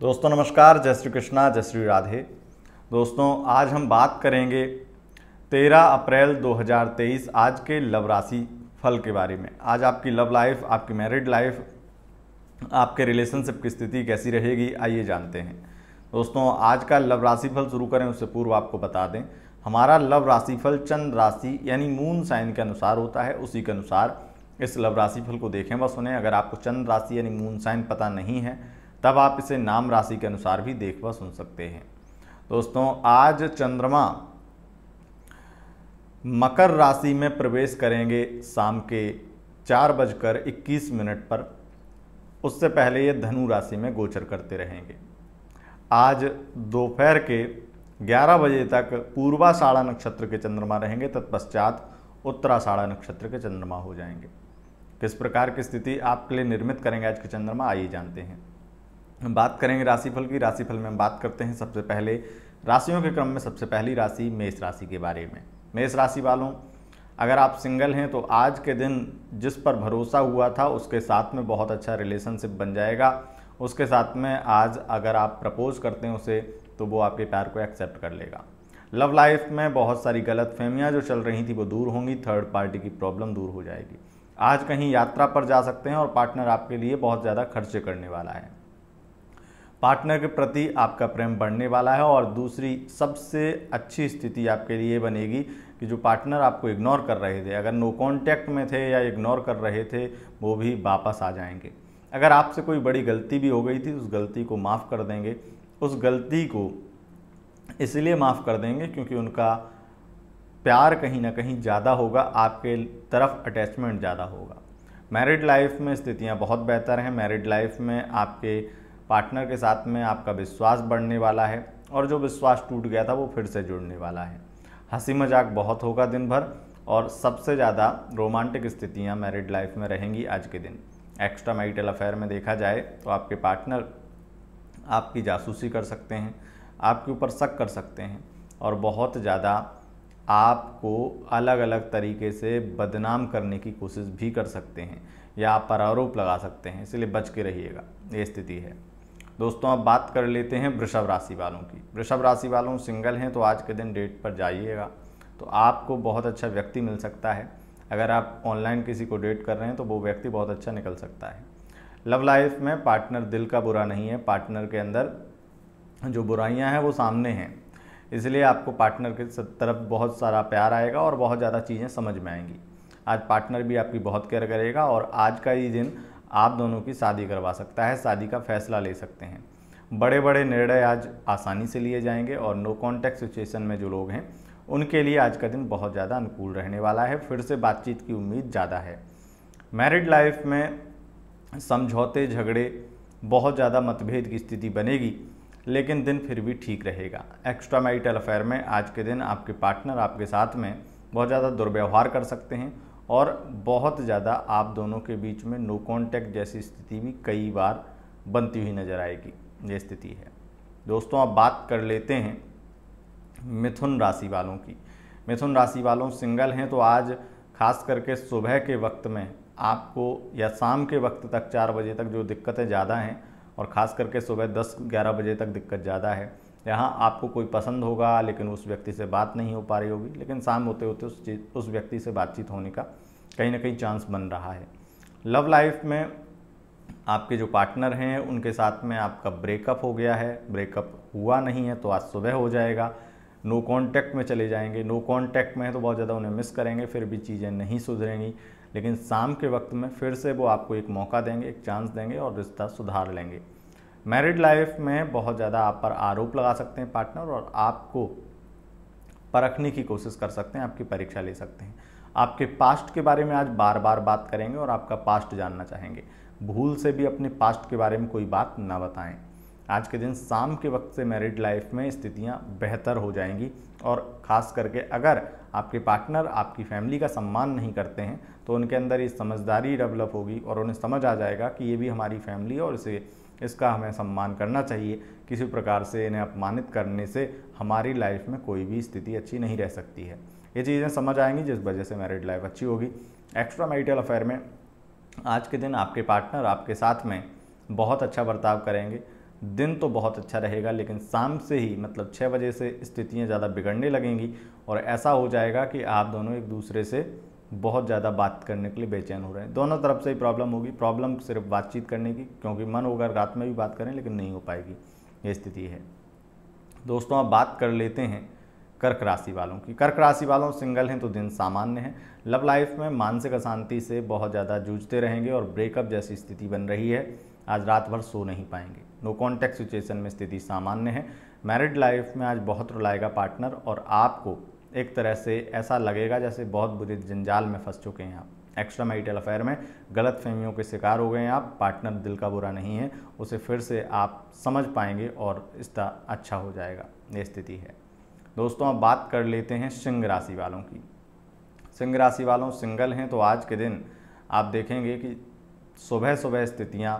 दोस्तों नमस्कार जय श्री कृष्णा जय श्री राधे दोस्तों आज हम बात करेंगे 13 अप्रैल 2023 आज के लव राशि फल के बारे में आज आपकी लव लाइफ आपकी मैरिड लाइफ आपके रिलेशनशिप की स्थिति कैसी रहेगी आइए जानते हैं दोस्तों आज का लव राशि फल शुरू करें उससे पूर्व आपको बता दें हमारा लव राशि फल चंद्र राशि यानी मून साइन के अनुसार होता है उसी के अनुसार इस लव राशि फल को देखें व सुने अगर आपको चंद्र राशि यानी मून साइन पता नहीं है तब आप इसे नाम राशि के अनुसार भी देख व सुन सकते हैं दोस्तों आज चंद्रमा मकर राशि में प्रवेश करेंगे शाम के चार बजकर इक्कीस मिनट पर उससे पहले ये धनु राशि में गोचर करते रहेंगे आज दोपहर के 11 बजे तक पूर्वा साढ़ा नक्षत्र के चंद्रमा रहेंगे तत्पश्चात उत्तरा साढ़ा नक्षत्र के चंद्रमा हो जाएंगे किस तो प्रकार की स्थिति आपके लिए निर्मित करेंगे आज के चंद्रमा आइए जानते हैं हम बात करेंगे राशिफल की राशिफल में हम बात करते हैं सबसे पहले राशियों के क्रम में सबसे पहली राशि मेष राशि के बारे में मेष राशि वालों अगर आप सिंगल हैं तो आज के दिन जिस पर भरोसा हुआ था उसके साथ में बहुत अच्छा रिलेशनशिप बन जाएगा उसके साथ में आज अगर आप प्रपोज करते हैं उसे तो वो आपके प्यार को एक्सेप्ट कर लेगा लव लाइफ में बहुत सारी गलत फहमियाँ जो चल रही थी वो दूर होंगी थर्ड पार्टी की प्रॉब्लम दूर हो जाएगी आज कहीं यात्रा पर जा सकते हैं और पार्टनर आपके लिए बहुत ज़्यादा खर्चे करने वाला है पार्टनर के प्रति आपका प्रेम बढ़ने वाला है और दूसरी सबसे अच्छी स्थिति आपके लिए बनेगी कि जो पार्टनर आपको इग्नोर कर रहे थे अगर नो कॉन्टैक्ट में थे या इग्नोर कर रहे थे वो भी वापस आ जाएंगे अगर आपसे कोई बड़ी गलती भी हो गई थी उस गलती को माफ़ कर देंगे उस गलती को इसलिए माफ़ कर देंगे क्योंकि उनका प्यार कहीं ना कहीं ज़्यादा होगा आपके तरफ अटैचमेंट ज़्यादा होगा मैरिड लाइफ में स्थितियाँ बहुत बेहतर हैं मैरिड लाइफ में आपके पार्टनर के साथ में आपका विश्वास बढ़ने वाला है और जो विश्वास टूट गया था वो फिर से जुड़ने वाला है हंसी मजाक बहुत होगा दिन भर और सबसे ज़्यादा रोमांटिक स्थितियाँ मैरिड लाइफ में रहेंगी आज के दिन एक्स्ट्रा मैरिटल अफेयर में देखा जाए तो आपके पार्टनर आपकी जासूसी कर सकते हैं आपके ऊपर शक कर सकते हैं और बहुत ज़्यादा आपको अलग अलग तरीके से बदनाम करने की कोशिश भी कर सकते हैं या आप पर आरोप लगा सकते हैं इसलिए बच के रहिएगा ये स्थिति है दोस्तों अब बात कर लेते हैं वृषभ राशि वालों की वृषभ राशि वालों सिंगल हैं तो आज के दिन डेट पर जाइएगा तो आपको बहुत अच्छा व्यक्ति मिल सकता है अगर आप ऑनलाइन किसी को डेट कर रहे हैं तो वो व्यक्ति बहुत अच्छा निकल सकता है लव लाइफ में पार्टनर दिल का बुरा नहीं है पार्टनर के अंदर जो बुराइयां हैं वो सामने हैं इसलिए आपको पार्टनर के तरफ बहुत सारा प्यार आएगा और बहुत ज़्यादा चीज़ें समझ में आएंगी आज पार्टनर भी आपकी बहुत केयर करेगा और आज का ही दिन आप दोनों की शादी करवा सकता है शादी का फैसला ले सकते हैं बड़े बड़े निर्णय आज आसानी से लिए जाएंगे और नो कॉन्टैक्ट सिचुएशन में जो लोग हैं उनके लिए आज का दिन बहुत ज़्यादा अनुकूल रहने वाला है फिर से बातचीत की उम्मीद ज़्यादा है मैरिड लाइफ में समझौते झगड़े बहुत ज़्यादा मतभेद की स्थिति बनेगी लेकिन दिन फिर भी ठीक रहेगा एक्स्ट्रा मैरिटल अफेयर में आज के दिन आपके पार्टनर आपके साथ में बहुत ज़्यादा दुर्व्यवहार कर सकते हैं और बहुत ज़्यादा आप दोनों के बीच में नो कॉन्टैक्ट जैसी स्थिति भी कई बार बनती हुई नज़र आएगी ये स्थिति है दोस्तों आप बात कर लेते हैं मिथुन राशि वालों की मिथुन राशि वालों सिंगल हैं तो आज खास करके सुबह के वक्त में आपको या शाम के वक्त तक चार बजे तक जो दिक्कतें ज़्यादा हैं और ख़ास करके सुबह दस ग्यारह बजे तक दिक्कत ज़्यादा है यहाँ आपको कोई पसंद होगा लेकिन उस व्यक्ति से बात नहीं हो पा रही होगी लेकिन शाम होते होते उस चीज़ उस व्यक्ति से बातचीत होने का कहीं ना कहीं चांस बन रहा है लव लाइफ में आपके जो पार्टनर हैं उनके साथ में आपका ब्रेकअप हो गया है ब्रेकअप हुआ नहीं है तो आज सुबह हो जाएगा नो कांटेक्ट में चले जाएंगे नो कांटेक्ट में है तो बहुत ज़्यादा उन्हें मिस करेंगे फिर भी चीज़ें नहीं सुधरेंगी लेकिन शाम के वक्त में फिर से वो आपको एक मौका देंगे एक चांस देंगे और रिश्ता सुधार लेंगे मैरिड लाइफ में बहुत ज़्यादा आप पर आरोप लगा सकते हैं पार्टनर और आपको परखने की कोशिश कर सकते हैं आपकी परीक्षा ले सकते हैं आपके पास्ट के बारे में आज बार बार बात करेंगे और आपका पास्ट जानना चाहेंगे भूल से भी अपने पास्ट के बारे में कोई बात ना बताएं आज के दिन शाम के वक्त से मैरिड लाइफ में स्थितियां बेहतर हो जाएंगी और ख़ास करके अगर आपके पार्टनर आपकी फैमिली का सम्मान नहीं करते हैं तो उनके अंदर ये समझदारी डेवलप होगी और उन्हें समझ आ जाएगा कि ये भी हमारी फैमिली है और इसे इसका हमें सम्मान करना चाहिए किसी प्रकार से इन्हें अपमानित करने से हमारी लाइफ में कोई भी स्थिति अच्छी नहीं रह सकती है ये चीज़ें समझ आएंगी जिस वजह से मैरिड लाइफ अच्छी होगी एक्स्ट्रा मैरिटल अफेयर में आज के दिन आपके पार्टनर आपके साथ में बहुत अच्छा बर्ताव करेंगे दिन तो बहुत अच्छा रहेगा लेकिन शाम से ही मतलब छः बजे से स्थितियाँ ज़्यादा बिगड़ने लगेंगी और ऐसा हो जाएगा कि आप दोनों एक दूसरे से बहुत ज़्यादा बात करने के लिए बेचैन हो रहे हैं दोनों तरफ से ही प्रॉब्लम होगी प्रॉब्लम सिर्फ बातचीत करने की क्योंकि मन होगा रात में भी बात करें लेकिन नहीं हो पाएगी ये स्थिति है दोस्तों आप बात कर लेते हैं कर्क राशि वालों की कर्क राशि वालों सिंगल हैं तो दिन सामान्य है लव लाइफ में मानसिक अशांति से बहुत ज़्यादा जूझते रहेंगे और ब्रेकअप जैसी स्थिति बन रही है आज रात भर सो नहीं पाएंगे नो कॉन्टैक्ट सिचुएशन में स्थिति सामान्य है मैरिड लाइफ में आज बहुत रुलाएगा पार्टनर और आपको एक तरह से ऐसा लगेगा जैसे बहुत बुरे जंजाल में फंस चुके हैं आप एक्स्ट्रा मैरिटल अफेयर में गलत फहमियों के शिकार हो गए हैं आप पार्टनर दिल का बुरा नहीं है उसे फिर से आप समझ पाएंगे और रिश्ता अच्छा हो जाएगा ये स्थिति है दोस्तों अब बात कर लेते हैं सिंह राशि वालों की सिंह राशि वालों सिंगल हैं तो आज के दिन आप देखेंगे कि सुबह सुबह स्थितियाँ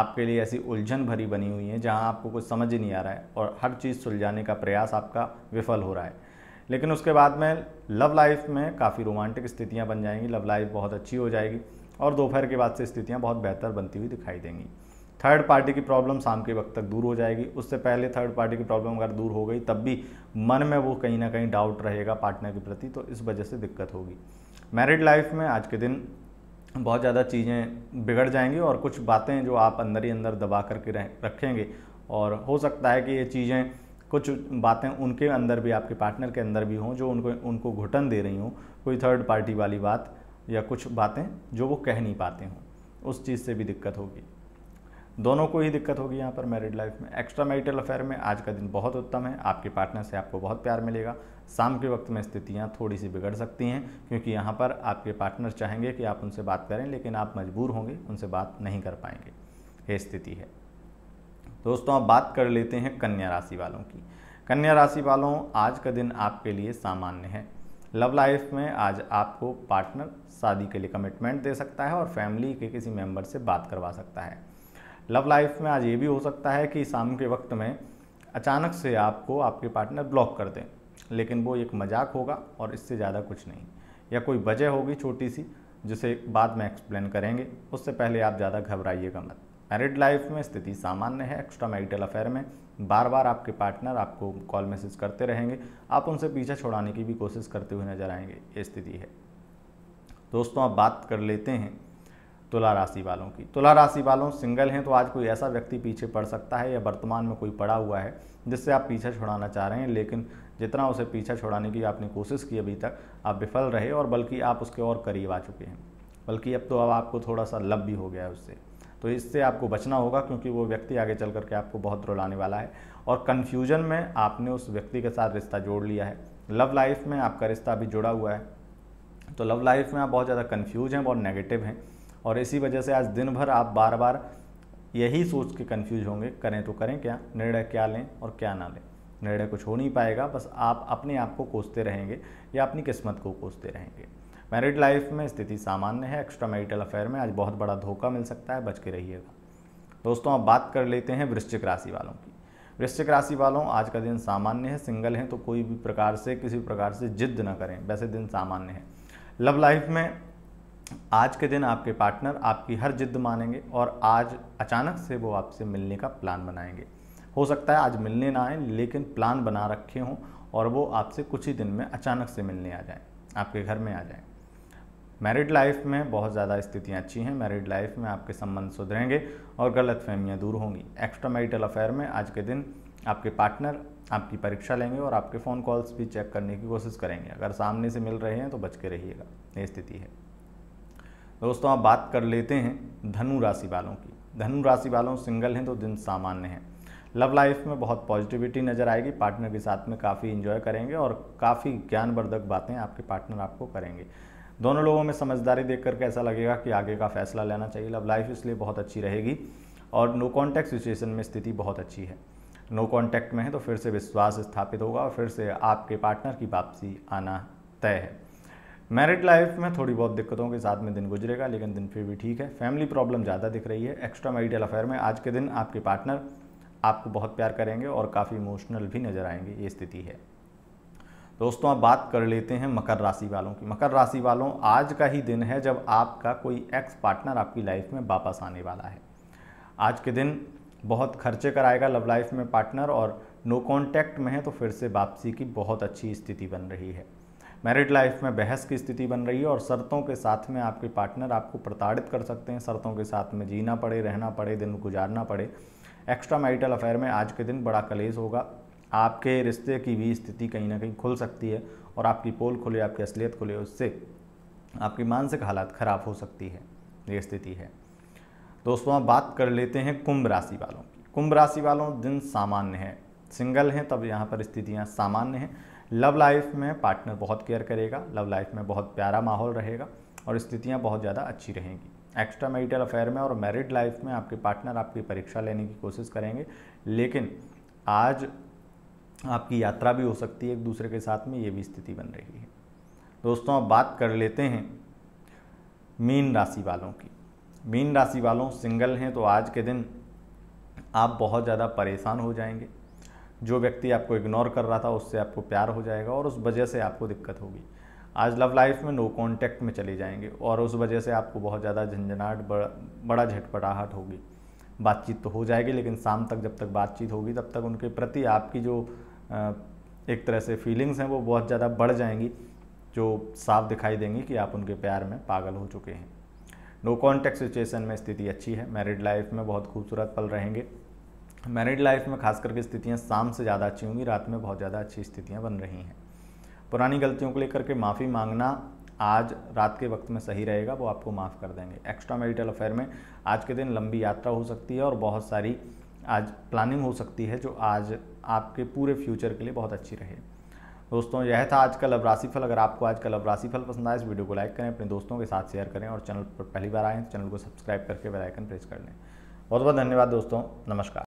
आपके लिए ऐसी उलझन भरी बनी हुई हैं जहाँ आपको कुछ समझ ही नहीं आ रहा है और हर चीज़ सुलझाने का प्रयास आपका विफल हो रहा है लेकिन उसके बाद में लव लाइफ में काफ़ी रोमांटिक स्थितियाँ बन जाएंगी लव लाइफ बहुत अच्छी हो जाएगी और दोपहर के बाद से स्थितियाँ बहुत बेहतर बनती हुई दिखाई देंगी थर्ड पार्टी की प्रॉब्लम शाम के वक्त तक दूर हो जाएगी उससे पहले थर्ड पार्टी की प्रॉब्लम अगर दूर हो गई तब भी मन में वो कहीं ना कहीं डाउट रहेगा पार्टनर के प्रति तो इस वजह से दिक्कत होगी मैरिड लाइफ में आज के दिन बहुत ज़्यादा चीज़ें बिगड़ जाएंगी और कुछ बातें जो आप अंदर ही अंदर दबा करके रखेंगे और हो सकता है कि ये चीज़ें कुछ बातें उनके अंदर भी आपके पार्टनर के अंदर भी हों जो उनको उनको घुटन दे रही हों कोई थर्ड पार्टी वाली बात या कुछ बातें जो वो कह नहीं पाते हों उस चीज़ से भी दिक्कत होगी दोनों को ही दिक्कत होगी यहाँ पर मैरिड लाइफ में एक्स्ट्रा मैरिटल अफेयर में आज का दिन बहुत उत्तम है आपके पार्टनर से आपको बहुत प्यार मिलेगा शाम के वक्त में स्थितियाँ थोड़ी सी बिगड़ सकती हैं क्योंकि यहाँ पर आपके पार्टनर चाहेंगे कि आप उनसे बात करें लेकिन आप मजबूर होंगे उनसे बात नहीं कर पाएंगे ये स्थिति है दोस्तों अब बात कर लेते हैं कन्या राशि वालों की कन्या राशि वालों आज का दिन आपके लिए सामान्य है लव लाइफ में आज आपको पार्टनर शादी के लिए कमिटमेंट दे सकता है और फैमिली के किसी मेंबर से बात करवा सकता है लव लाइफ में आज ये भी हो सकता है कि शाम के वक्त में अचानक से आपको आपके पार्टनर ब्लॉक कर दें लेकिन वो एक मजाक होगा और इससे ज़्यादा कुछ नहीं या कोई वजह होगी छोटी सी जिसे बाद में एक्सप्लेन करेंगे उससे पहले आप ज़्यादा घबराइएगा मत मैरिड लाइफ में स्थिति सामान्य है एक्स्ट्रा मैरिटल अफेयर में बार बार आपके पार्टनर आपको कॉल मैसेज करते रहेंगे आप उनसे पीछा छोड़ाने की भी कोशिश करते हुए नजर आएंगे ये स्थिति है दोस्तों आप बात कर लेते हैं तुला राशि वालों की तुला राशि वालों सिंगल हैं तो आज कोई ऐसा व्यक्ति पीछे पड़ सकता है या वर्तमान में कोई पड़ा हुआ है जिससे आप पीछा छुड़ाना चाह रहे हैं लेकिन जितना उसे पीछा छुड़ाने की आपने कोशिश की अभी तक आप विफल रहे और बल्कि आप उसके और करीब आ चुके हैं बल्कि अब तो अब आपको थोड़ा सा लब भी हो गया है उससे तो इससे आपको बचना होगा क्योंकि वो व्यक्ति आगे चल करके आपको बहुत रुलाने वाला है और कन्फ्यूजन में आपने उस व्यक्ति के साथ रिश्ता जोड़ लिया है लव लाइफ में आपका रिश्ता अभी जुड़ा हुआ है तो लव लाइफ में आप बहुत ज़्यादा कन्फ्यूज हैं बहुत नेगेटिव हैं और इसी वजह से आज दिन भर आप बार बार यही सोच के कन्फ्यूज होंगे करें तो करें क्या निर्णय क्या लें और क्या ना लें निर्णय कुछ हो नहीं पाएगा बस आप अपने आप को कोसते रहेंगे या अपनी किस्मत को कोसते रहेंगे मैरिड लाइफ में स्थिति सामान्य है एक्स्ट्रा मैरिटल अफेयर में आज बहुत बड़ा धोखा मिल सकता है बच के रहिएगा दोस्तों अब बात कर लेते हैं वृश्चिक राशि वालों की वृश्चिक राशि वालों आज का दिन सामान्य है सिंगल हैं तो कोई भी प्रकार से किसी भी प्रकार से जिद्द ना करें वैसे दिन सामान्य है लव लाइफ में आज के दिन आपके पार्टनर आपकी हर जिद मानेंगे और आज अचानक से वो आपसे मिलने का प्लान बनाएंगे हो सकता है आज मिलने ना आए लेकिन प्लान बना रखे हों और वो आपसे कुछ ही दिन में अचानक से मिलने आ जाएं आपके घर में आ जाएं मैरिड लाइफ में बहुत ज़्यादा स्थितियाँ अच्छी हैं मैरिड लाइफ में आपके संबंध सुधरेंगे और गलत फहमियाँ दूर होंगी एक्स्ट्रा मैरिटल अफेयर में आज के दिन आपके पार्टनर आपकी परीक्षा लेंगे और आपके फ़ोन कॉल्स भी चेक करने की कोशिश करेंगे अगर सामने से मिल रहे हैं तो बच के रहिएगा ये स्थिति है दोस्तों आप बात कर लेते हैं धनु राशि वालों की धनु राशि वालों सिंगल हैं तो दिन सामान्य हैं लव लाइफ में बहुत पॉजिटिविटी नज़र आएगी पार्टनर के साथ में काफ़ी इन्जॉय करेंगे और काफ़ी ज्ञानवर्धक बातें आपके पार्टनर आपको करेंगे दोनों लोगों में समझदारी देख करके ऐसा लगेगा कि आगे का फैसला लेना चाहिए लव लाइफ इसलिए बहुत अच्छी रहेगी और नो कॉन्टैक्ट सिचुएशन में स्थिति बहुत अच्छी है नो कॉन्टैक्ट में है तो फिर से विश्वास स्थापित होगा और फिर से आपके पार्टनर की वापसी आना तय है मैरिड लाइफ में थोड़ी बहुत दिक्कतों के साथ में दिन गुजरेगा लेकिन दिन फिर भी ठीक है फैमिली प्रॉब्लम ज़्यादा दिख रही है एक्स्ट्रा मैरिटल अफेयर में आज के दिन आपके पार्टनर आपको बहुत प्यार करेंगे और काफ़ी इमोशनल भी नज़र आएंगे ये स्थिति है दोस्तों अब बात कर लेते हैं मकर राशि वालों की मकर राशि वालों आज का ही दिन है जब आपका कोई एक्स पार्टनर आपकी लाइफ में वापस आने वाला है आज के दिन बहुत खर्चे कराएगा लव लाइफ में पार्टनर और नो कॉन्टैक्ट में है तो फिर से वापसी की बहुत अच्छी स्थिति बन रही है मैरिड लाइफ में बहस की स्थिति बन रही है और शर्तों के साथ में आपके पार्टनर आपको प्रताड़ित कर सकते हैं शर्तों के साथ में जीना पड़े रहना पड़े दिन गुजारना पड़े एक्स्ट्रा मैरिटल अफेयर में आज के दिन बड़ा कलेज होगा आपके रिश्ते की भी स्थिति कहीं ना कहीं खुल सकती है और आपकी पोल खुले आपकी असलियत खुले उससे आपकी मानसिक हालात ख़राब हो सकती है ये स्थिति है दोस्तों आप बात कर लेते हैं कुंभ राशि वालों की कुंभ राशि वालों दिन सामान्य है सिंगल हैं तब यहाँ पर स्थितियाँ सामान्य हैं लव लाइफ में पार्टनर बहुत केयर करेगा लव लाइफ में बहुत प्यारा माहौल रहेगा और स्थितियाँ बहुत ज़्यादा अच्छी रहेंगी एक्स्ट्रा मैरिटल अफेयर में और मैरिड लाइफ में आपके पार्टनर आपकी परीक्षा लेने की कोशिश करेंगे लेकिन आज आपकी यात्रा भी हो सकती है एक दूसरे के साथ में ये भी स्थिति बन रही है दोस्तों अब बात कर लेते हैं मीन राशि वालों की मीन राशि वालों सिंगल हैं तो आज के दिन आप बहुत ज़्यादा परेशान हो जाएंगे जो व्यक्ति आपको इग्नोर कर रहा था उससे आपको प्यार हो जाएगा और उस वजह से आपको दिक्कत होगी आज लव लाइफ में नो कांटेक्ट में चले जाएंगे और उस वजह से आपको बहुत ज़्यादा झंझनाहट बड़ा बड़ा झटपटाहट होगी बातचीत तो हो जाएगी लेकिन शाम तक जब तक बातचीत होगी तब तक उनके प्रति आपकी जो एक तरह से फीलिंग्स हैं वो बहुत ज़्यादा बढ़ जाएंगी जो साफ दिखाई देंगी कि आप उनके प्यार में पागल हो चुके हैं नो कॉन्टैक्ट सिचुएशन में स्थिति अच्छी है मैरिड लाइफ में बहुत खूबसूरत पल रहेंगे मैरिड लाइफ में खास करके स्थितियाँ शाम से ज़्यादा अच्छी होंगी रात में बहुत ज़्यादा अच्छी स्थितियाँ बन रही हैं पुरानी गलतियों को लेकर के माफ़ी मांगना आज रात के वक्त में सही रहेगा वो आपको माफ़ कर देंगे एक्स्ट्रा मैरिटल अफेयर में आज के दिन लंबी यात्रा हो सकती है और बहुत सारी आज प्लानिंग हो सकती है जो आज आपके पूरे फ्यूचर के लिए बहुत अच्छी रहे दोस्तों यह था आज का लव राशिफल अगर आपको आज का लव राशिफल पसंद आए इस वीडियो को लाइक करें अपने दोस्तों के साथ शेयर करें और चैनल पर पहली बार आएँ तो चैनल को सब्सक्राइब करके बेलाइकन प्रेस कर लें बहुत बहुत धन्यवाद दोस्तों नमस्कार